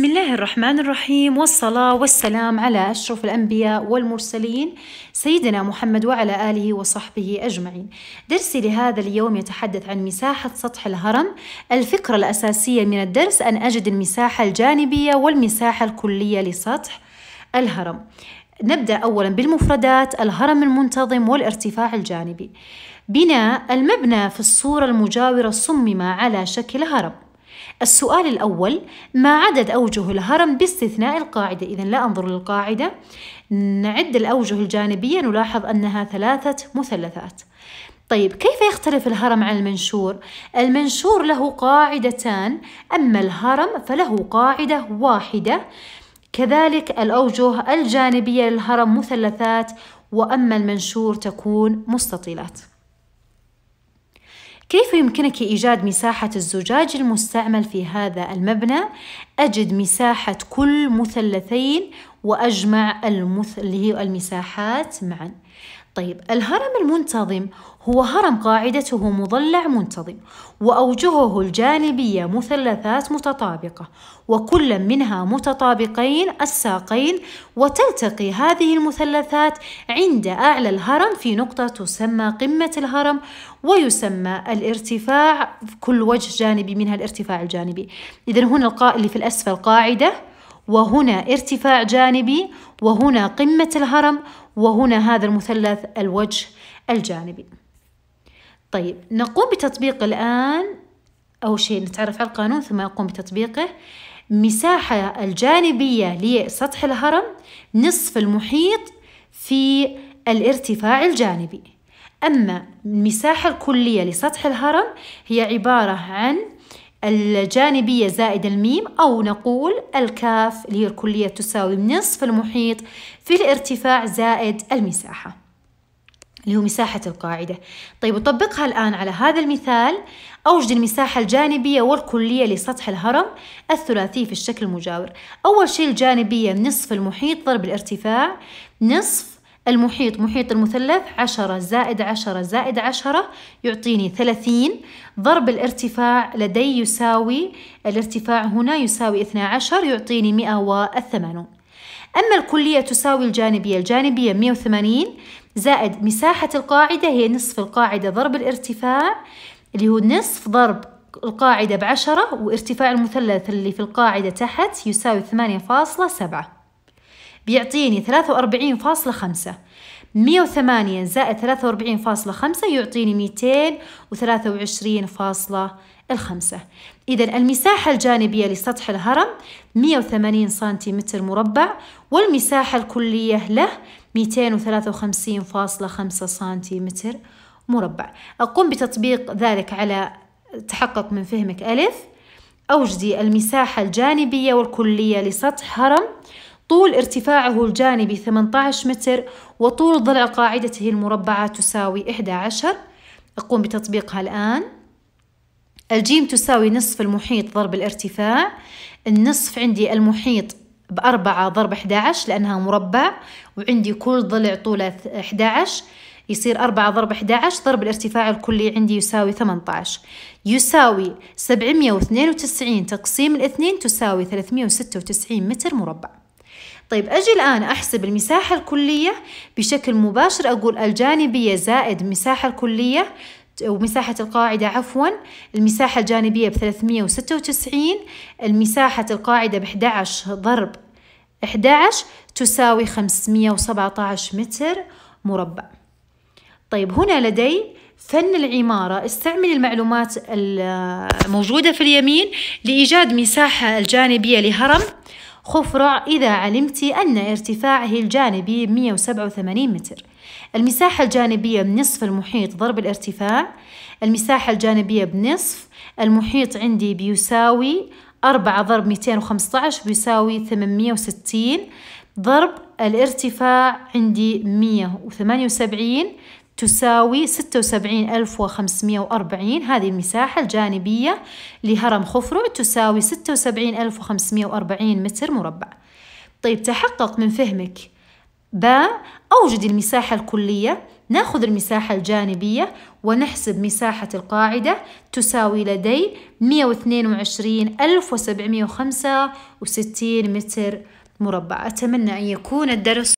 بسم الله الرحمن الرحيم والصلاة والسلام على أشرف الأنبياء والمرسلين سيدنا محمد وعلى آله وصحبه أجمعين. درسي لهذا اليوم يتحدث عن مساحة سطح الهرم. الفكرة الأساسية من الدرس أن أجد المساحة الجانبية والمساحة الكلية لسطح الهرم. نبدأ أولا بالمفردات الهرم المنتظم والارتفاع الجانبي. بناء المبنى في الصورة المجاورة صمم على شكل هرم. السؤال الأول ما عدد أوجه الهرم باستثناء القاعدة إذا لا أنظر للقاعدة نعد الأوجه الجانبية نلاحظ أنها ثلاثة مثلثات طيب كيف يختلف الهرم عن المنشور؟ المنشور له قاعدتان أما الهرم فله قاعدة واحدة كذلك الأوجه الجانبية للهرم مثلثات وأما المنشور تكون مستطيلات كيف يمكنك إيجاد مساحة الزجاج المستعمل في هذا المبنى؟ أجد مساحة كل مثلثين وأجمع المث... اللي هي المساحات معا طيب الهرم المنتظم هو هرم قاعدته مضلع منتظم وأوجهه الجانبية مثلثات متطابقة وكل منها متطابقين الساقين وتلتقي هذه المثلثات عند أعلى الهرم في نقطة تسمى قمة الهرم ويسمى الارتفاع كل وجه جانبي منها الارتفاع الجانبي إذا هنا اللي في الأسفل قاعدة وهنا ارتفاع جانبي وهنا قمة الهرم وهنا هذا المثلث الوجه الجانبي طيب نقوم بتطبيق الآن أول شيء نتعرف على القانون ثم نقوم بتطبيقه مساحة الجانبية لسطح الهرم نصف المحيط في الارتفاع الجانبي أما المساحة الكلية لسطح الهرم هي عبارة عن الجانبية زائد الميم أو نقول الكاف اللي هي الكلية تساوي نصف المحيط في الارتفاع زائد المساحة اللي هو مساحة القاعدة طيب أطبقها الآن على هذا المثال أوجد المساحة الجانبية والكلية لسطح الهرم الثلاثي في الشكل المجاور أول شيء الجانبية نصف المحيط ضرب الارتفاع نصف المحيط محيط المثلث عشرة زائد عشرة زائد عشرة يعطيني ثلاثين ضرب الارتفاع لدي يساوي الارتفاع هنا يساوي اثنا عشر يعطيني مئة وثمانون أما الكلية تساوي الجانبية الجانبية 180 زائد مساحة القاعدة هي نصف القاعدة ضرب الارتفاع اللي هو نصف ضرب القاعدة بعشرة وارتفاع المثلث اللي في القاعدة تحت يساوي 8.7 بيعطيني ثلاثة وأربعين فاصلة خمسة مية وثمانية زائد ثلاثة وأربعين فاصلة خمسة يعطيني ميتين وثلاثة وعشرين فاصلة إذا المساحة الجانبية لسطح الهرم 180 سنتيمتر مربع والمساحة الكلية له 253.5 سنتيمتر مربع أقوم بتطبيق ذلك على تحقق من فهمك ألف أوجدي المساحة الجانبية والكلية لسطح هرم طول ارتفاعه الجانبي 18 متر وطول ضلع قاعدته المربعة تساوي 11 أقوم بتطبيقها الآن الجيم تساوي نصف المحيط ضرب الارتفاع النصف عندي المحيط بأربعة ضرب 11 لأنها مربع وعندي كل ضلع طوله 11 يصير أربعة ضرب 11 ضرب الارتفاع الكلي عندي يساوي 18 يساوي 792 تقسيم الاثنين تساوي 396 متر مربع طيب أجي الآن أحسب المساحة الكلية بشكل مباشر أقول الجانبية زائد مساحة الكلية ومساحة القاعدة عفوا المساحة الجانبية بثلاثمية وستة وتسعين المساحة القاعدة 11 ضرب 11 تساوي خمسمية وسبعة عشر متر مربع طيب هنا لدي فن العمارة استعمل المعلومات الموجودة في اليمين لإيجاد مساحة الجانبية لهرم خفرع إذا علمت أن ارتفاعه الجانبي 187 متر المساحة الجانبية بنصف المحيط ضرب الارتفاع المساحة الجانبية بنصف المحيط عندي بيساوي أربعة ضرب ميتين وخمسة عشر بيساوي ثمانمية وستين ضرب الارتفاع عندي 178 تساوي 76540 هذه المساحة الجانبية لهرم خفرع تساوي 76540 متر مربع طيب تحقق من فهمك باء أوجد المساحة الكلية ناخذ المساحة الجانبية ونحسب مساحة القاعدة تساوي لدي 122765 متر مربع مربع أتمنى أن يكون الدرس